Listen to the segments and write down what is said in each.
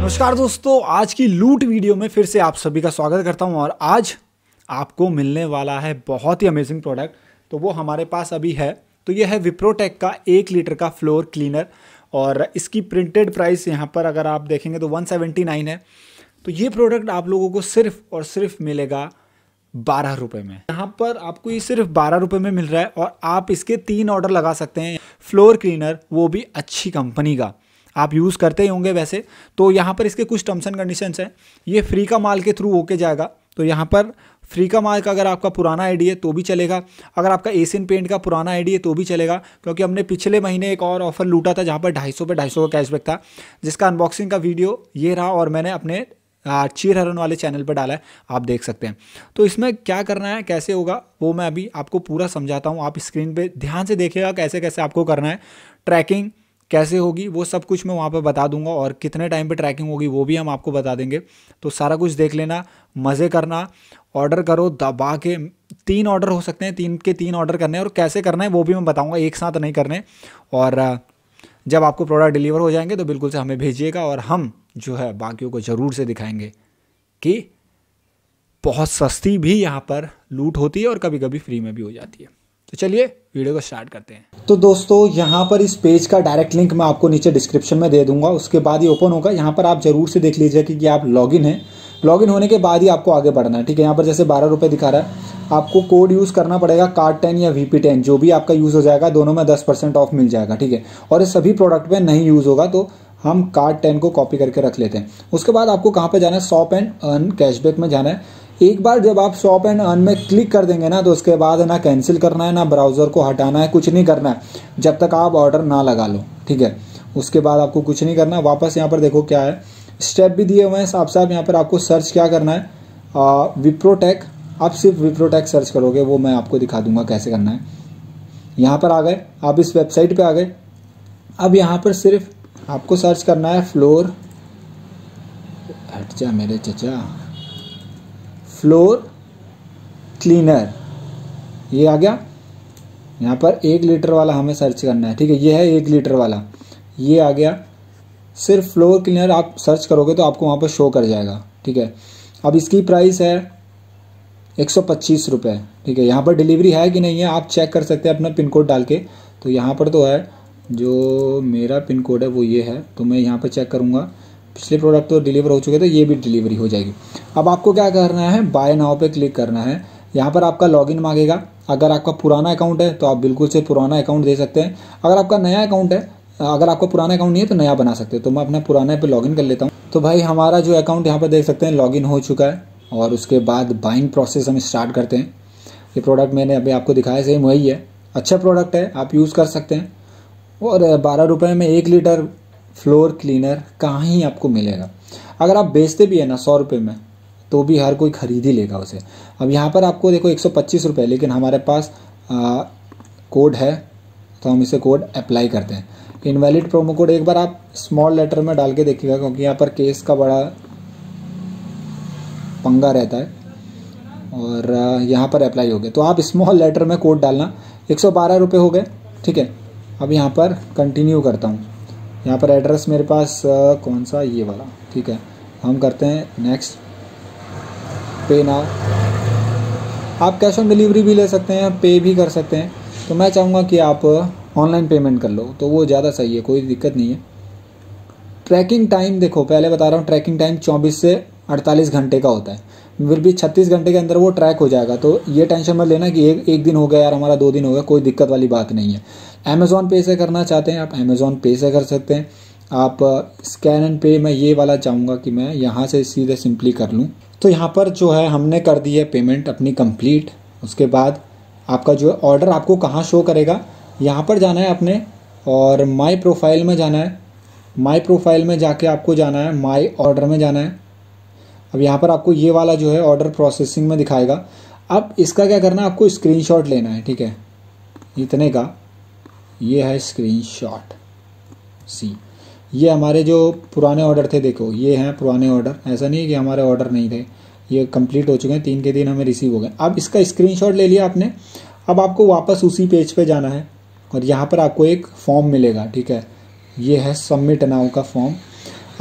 नमस्कार दोस्तों आज की लूट वीडियो में फिर से आप सभी का स्वागत करता हूं और आज आपको मिलने वाला है बहुत ही अमेजिंग प्रोडक्ट तो वो हमारे पास अभी है तो ये है विप्रोटेक का एक लीटर का फ्लोर क्लीनर और इसकी प्रिंटेड प्राइस यहाँ पर अगर आप देखेंगे तो 179 है तो ये प्रोडक्ट आप लोगों को सिर्फ और सिर्फ मिलेगा बारह रुपये में यहाँ पर आपको ये सिर्फ बारह रुपये में मिल रहा है और आप इसके तीन ऑर्डर लगा सकते हैं फ्लोर क्लीनर वो भी अच्छी कंपनी का आप यूज़ करते ही होंगे वैसे तो यहाँ पर इसके कुछ टर्म्स एंड कंडीशंस हैं ये फ्री का माल के थ्रू होके जाएगा तो यहाँ पर फ्री का माल का अगर आपका पुराना आईडी है तो भी चलेगा अगर आपका एशियन पेंट का पुराना आईडी है तो भी चलेगा क्योंकि हमने पिछले महीने एक और ऑफर लूटा था जहाँ पर ढाई सौ पे ढाई सौ का कैशबैक था जिसका अनबॉक्सिंग का वीडियो ये रहा और मैंने अपने चीर हरन वाले चैनल पर डाला है आप देख सकते हैं तो इसमें क्या करना है कैसे होगा वो मैं अभी आपको पूरा समझाता हूँ आप स्क्रीन पर ध्यान से देखिएगा कैसे कैसे आपको करना है ट्रैकिंग कैसे होगी वो सब कुछ मैं वहाँ पर बता दूंगा और कितने टाइम पे ट्रैकिंग होगी वो भी हम आपको बता देंगे तो सारा कुछ देख लेना मज़े करना ऑर्डर करो दबा के तीन ऑर्डर हो सकते हैं तीन के तीन ऑर्डर करने हैं और कैसे करना है वो भी मैं बताऊँगा एक साथ नहीं करने और जब आपको प्रोडक्ट डिलीवर हो जाएंगे तो बिल्कुल से हमें भेजिएगा और हम जो है बाकियों को ज़रूर से दिखाएंगे कि बहुत सस्ती भी यहाँ पर लूट होती है और कभी कभी फ्री में भी हो जाती है तो चलिए वीडियो को स्टार्ट करते हैं तो दोस्तों यहाँ पर इस पेज का डायरेक्ट लिंक मैं आपको नीचे डिस्क्रिप्शन में दे दूंगा उसके बाद ही ओपन होगा यहाँ पर आप जरूर से देख लीजिए कि आप लॉगिन है लॉगिन होने के बाद ही आपको आगे बढ़ना है ठीक है यहाँ पर जैसे बारह रुपये दिखा रहा है आपको कोड यूज़ करना पड़ेगा कार्ड टेन या वी पी टेन जो भी आपका यूज़ हो जाएगा दोनों में दस परसेंट ऑफ मिल जाएगा ठीक है और ये सभी प्रोडक्ट में नहीं यूज़ होगा तो हम कार्ड टेन को कॉपी करके रख लेते हैं उसके बाद आपको कहाँ पे जाना है शॉप एंड अर्न कैशबैक में जाना है एक बार जब आप शॉप एंड अर्न में क्लिक कर देंगे ना तो उसके बाद ना कैंसिल करना है ना ब्राउज़र को हटाना है कुछ नहीं करना है जब तक आप ऑर्डर ना लगा लो ठीक है उसके बाद आपको कुछ नहीं करना वापस यहाँ पर देखो क्या है स्टेप भी दिए हुए हैं साफ साफ यहाँ पर आपको सर्च क्या करना है विप्रोटेक आप सिर्फ विप्रोटेक सर्च करोगे वो मैं आपको दिखा दूंगा कैसे करना है यहाँ पर आ गए आप इस वेबसाइट पर आ गए अब यहाँ पर सिर्फ आपको सर्च करना है फ्लोर हट जा मेरे चचा फ्लोर क्लीनर ये आ गया यहाँ पर एक लीटर वाला हमें सर्च करना है ठीक है ये है एक लीटर वाला ये आ गया सिर्फ फ्लोर क्लीनर आप सर्च करोगे तो आपको वहाँ पर शो कर जाएगा ठीक है अब इसकी प्राइस है एक सौ पच्चीस रुपये ठीक है यहाँ पर डिलीवरी है कि नहीं है आप चेक कर सकते हैं अपना पिन कोड डाल के तो यहाँ पर तो है जो मेरा पिन कोड है वो ये है तो मैं यहाँ पर चेक करूँगा पिछले प्रोडक्ट तो डिलीवर हो चुके थे ये भी डिलीवरी हो जाएगी अब आपको क्या करना है बाय नाव पे क्लिक करना है यहाँ पर आपका लॉगिन मांगेगा अगर आपका पुराना अकाउंट है तो आप बिल्कुल से पुराना अकाउंट दे सकते हैं अगर आपका नया अकाउंट है अगर आपका पुराना अकाउंट नहीं है तो नया बना सकते हैं तो मैं अपना पुराना पे लॉगिन कर लेता हूँ तो भाई हमारा जो अकाउंट यहाँ पर देख सकते हैं लॉगिन हो चुका है और उसके बाद बाइंग प्रोसेस हम स्टार्ट करते हैं ये प्रोडक्ट मैंने अभी आपको दिखाया सेम वही है अच्छा प्रोडक्ट है आप यूज़ कर सकते हैं और बारह रुपये में एक लीटर फ्लोर क्लीनर कहाँ ही आपको मिलेगा अगर आप बेचते भी है ना सौ रुपये में तो भी हर कोई ख़रीद ही लेगा उसे अब यहाँ पर आपको देखो एक सौ पच्चीस रुपये लेकिन हमारे पास आ, कोड है तो हम इसे कोड अप्लाई करते हैं इनवैलिड प्रोमो कोड एक बार आप स्मॉल लेटर में डाल के देखिएगा क्योंकि यहाँ पर केस का बड़ा पंगा रहता है और यहाँ पर अप्लाई हो गया तो आप स्मॉल लेटर में कोड डालना एक सौ बारह रुपये हो गए ठीक है अब यहाँ पर कंटिन्यू करता हूँ यहाँ पर एड्रेस मेरे पास कौन सा ये वाला ठीक है हम करते हैं नेक्स्ट पे नाउ आप कैश ऑन डिलीवरी भी ले सकते हैं पे भी कर सकते हैं तो मैं चाहूँगा कि आप ऑनलाइन पेमेंट कर लो तो वो ज़्यादा सही है कोई दिक्कत नहीं है ट्रैकिंग टाइम देखो पहले बता रहा हूँ ट्रैकिंग टाइम 24 से 48 घंटे का होता है फिर भी छत्तीस घंटे के अंदर वो ट्रैक हो जाएगा तो ये टेंशन मत लेना कि एक एक दिन हो गया यार हमारा दो दिन हो गया कोई दिक्कत वाली बात नहीं है अमेज़ोन पे से करना चाहते हैं आप अमेज़ोन पे से कर सकते हैं आप स्कैन एंड पे मैं ये वाला चाहूँगा कि मैं यहाँ से सीधे सिंपली कर लूँ तो यहाँ पर जो है हमने कर दी है पेमेंट अपनी कंप्लीट उसके बाद आपका जो है ऑर्डर आपको कहाँ शो करेगा यहाँ पर जाना है अपने और माई प्रोफाइल में जाना है माई प्रोफाइल में जाके आपको जाना है माई ऑर्डर में जाना है अब यहाँ पर आपको ये वाला जो है ऑर्डर प्रोसेसिंग में दिखाएगा अब इसका क्या करना है आपको स्क्रीन लेना है ठीक है इतने का ये है स्क्रीन सी ये हमारे जो पुराने ऑर्डर थे देखो ये हैं पुराने ऑर्डर ऐसा नहीं है कि हमारे ऑर्डर नहीं थे ये कंप्लीट हो चुके हैं तीन के दिन हमें रिसीव हो गए अब इसका स्क्रीनशॉट ले लिया आपने अब आपको वापस उसी पेज पे जाना है और यहाँ पर आपको एक फॉर्म मिलेगा ठीक है ये है सबमिट नाउ का फॉर्म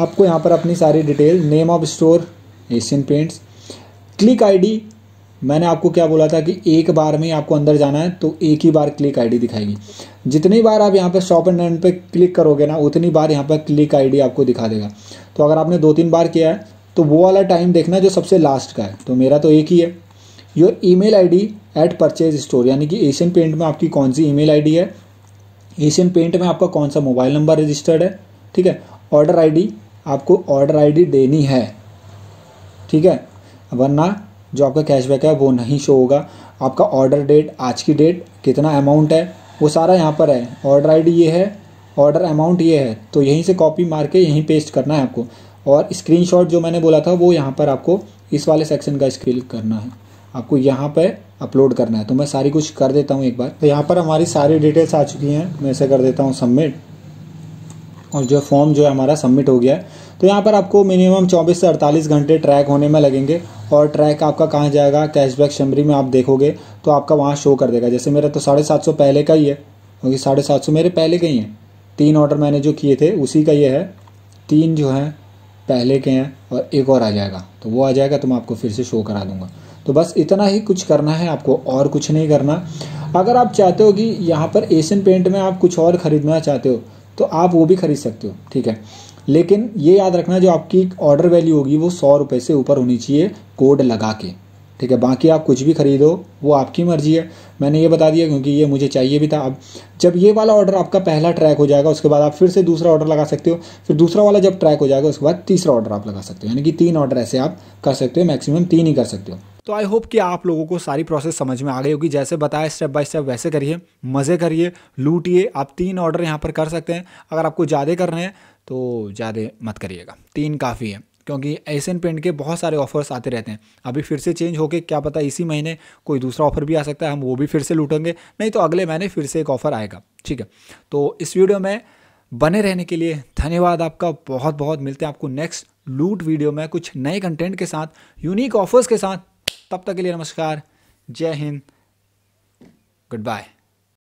आपको यहाँ पर अपनी सारी detail name of store Asian Paints click ID मैंने आपको क्या बोला था कि एक बार में आपको अंदर जाना है तो एक ही बार क्लिक आईडी दिखाएगी जितनी बार आप यहाँ पर शॉप एंड रन पे क्लिक करोगे ना उतनी बार यहाँ पर क्लिक आईडी आपको दिखा देगा तो अगर आपने दो तीन बार किया है तो वो वाला टाइम देखना जो सबसे लास्ट का है तो मेरा तो एक ही है your e mail at purchase store यानी कि एशियन पेंट में आपकी कौन सी ई मेल है एशियन पेंट में आपका कौन सा मोबाइल नंबर रजिस्टर्ड है ठीक है ऑर्डर आई आपको ऑर्डर आई देनी है ठीक है वरना जो आपका कैशबैक है वो नहीं शो होगा आपका ऑर्डर डेट आज की डेट कितना अमाउंट है वो सारा यहाँ पर है ऑर्डर आईडी ये है ऑर्डर अमाउंट ये है तो यहीं से कॉपी मार के यहीं पेस्ट करना है आपको और स्क्रीनशॉट जो मैंने बोला था वो यहाँ पर आपको इस वाले सेक्शन का स्क्रीन करना है आपको यहाँ पर अपलोड करना है तो मैं सारी कुछ कर देता हूँ एक बार तो यहाँ पर हमारी सारी डिटेल्स आ चुकी हैं मैं इसे कर देता हूँ सबमिट और जो फॉर्म जो है हमारा सबमिट हो गया है तो यहाँ पर आपको मिनिमम 24 से 48 घंटे ट्रैक होने में लगेंगे और ट्रैक आपका कहाँ जाएगा कैशबैक शमरी में आप देखोगे तो आपका वहाँ शो कर देगा जैसे मेरा तो साढ़े सात सौ पहले का ही है क्योंकि साढ़े सात सौ मेरे पहले के ही हैं तीन ऑर्डर मैंने जो किए थे उसी का ये है तीन जो हैं पहले के हैं और एक और आ जाएगा तो वो आ जाएगा तो मैं आपको फिर से शो करा दूँगा तो बस इतना ही कुछ करना है आपको और कुछ नहीं करना अगर आप चाहते हो कि यहाँ पर एशियन पेंट में आप कुछ और ख़रीदना चाहते हो तो आप वो भी खरीद सकते हो ठीक है लेकिन ये याद रखना जो आपकी ऑर्डर वैल्यू होगी वो सौ रुपये से ऊपर होनी चाहिए कोड लगा के ठीक है बाकी आप कुछ भी खरीदो वो आपकी मर्जी है मैंने ये बता दिया क्योंकि ये मुझे चाहिए भी था अब जब ये वाला ऑर्डर आपका पहला ट्रैक हो जाएगा उसके बाद आप फिर से दूसरा ऑर्डर लगा सकते हो फिर दूसरा वाला जब ट्रैक हो जाएगा उसके बाद तीसरा ऑर्डर आप लगा सकते हो यानी कि तीन ऑर्डर ऐसे आप कर सकते हो मैक्सिमम तीन ही कर सकते हो तो आई होप कि आप लोगों को सारी प्रोसेस समझ में आ गई होगी जैसे बताया स्टेप बाय स्टेप वैसे करिए मज़े करिए लूटिए आप तीन ऑर्डर यहाँ पर कर सकते हैं अगर आपको ज़्यादा करने हैं तो ज़्यादा मत करिएगा तीन काफ़ी है क्योंकि एशियन पेंट के बहुत सारे ऑफर्स आते रहते हैं अभी फिर से चेंज होके क्या पता इसी महीने कोई दूसरा ऑफर भी आ सकता है हम वो भी फिर से लूटेंगे नहीं तो अगले महीने फिर से एक ऑफ़र आएगा ठीक है तो इस वीडियो में बने रहने के लिए धन्यवाद आपका बहुत बहुत मिलते हैं आपको नेक्स्ट लूट वीडियो में कुछ नए कंटेंट के साथ यूनिक ऑफर्स के साथ तब तक के लिए नमस्कार जय हिंद गुड बाय